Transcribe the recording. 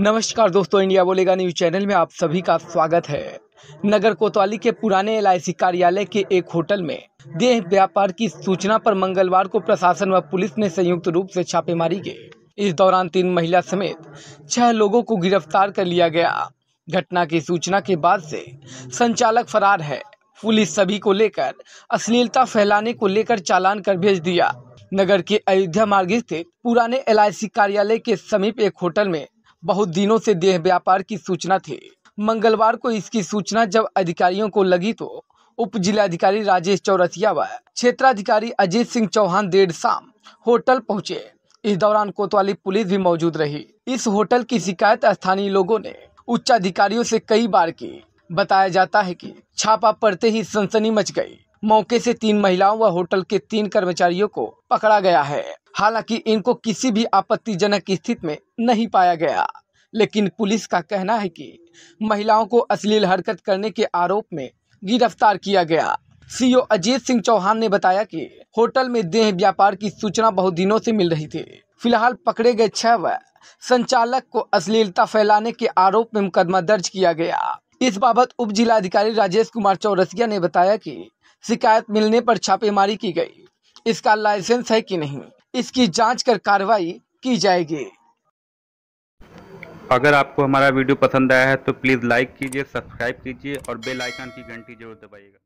नमस्कार दोस्तों इंडिया बोलेगा न्यूज चैनल में आप सभी का स्वागत है नगर कोतवाली के पुराने एल कार्यालय के एक होटल में देह व्यापार की सूचना पर मंगलवार को प्रशासन व पुलिस ने संयुक्त रूप से छापेमारी की इस दौरान तीन महिला समेत छह लोगों को गिरफ्तार कर लिया गया घटना की सूचना के बाद से संचालक फरार है पुलिस सभी को लेकर अश्लीलता फैलाने को लेकर चालान कर भेज दिया नगर के अयोध्या मार्ग स्थित पुराने एल कार्यालय के समीप एक होटल में बहुत दिनों से देह व्यापार की सूचना थी मंगलवार को इसकी सूचना जब अधिकारियों को लगी तो उप जिलाधिकारी राजेश चौरसिया व क्षेत्राधिकारी अजीत सिंह चौहान देर शाम होटल पहुंचे इस दौरान कोतवाली पुलिस भी मौजूद रही इस होटल की शिकायत स्थानीय लोगों ने उच्चाधिकारियों से कई बार की बताया जाता है कि छापा पड़ते ही सनसनी मच गई मौके से तीन महिलाओं व होटल के तीन कर्मचारियों को पकड़ा गया है हालांकि इनको किसी भी आपत्तिजनक स्थिति में नहीं पाया गया लेकिन पुलिस का कहना है कि महिलाओं को अश्लील हरकत करने के आरोप में गिरफ्तार किया गया सीओ अजीत सिंह चौहान ने बताया कि होटल में देह व्यापार की सूचना बहुत दिनों से मिल रही थी फिलहाल पकड़े गए छह व संचालक को अश्लीलता फैलाने के आरोप में मुकदमा दर्ज किया गया इस बाबत उप जिलाधिकारी राजेश कुमार चौरसिया ने बताया कि शिकायत मिलने पर छापेमारी की गई इसका लाइसेंस है कि नहीं इसकी जांच कर कार्रवाई की जाएगी अगर आपको हमारा वीडियो पसंद आया है तो प्लीज़ लाइक कीजिए सब्सक्राइब कीजिए और बेल आइकन की घंटी जरूर दबाइएगा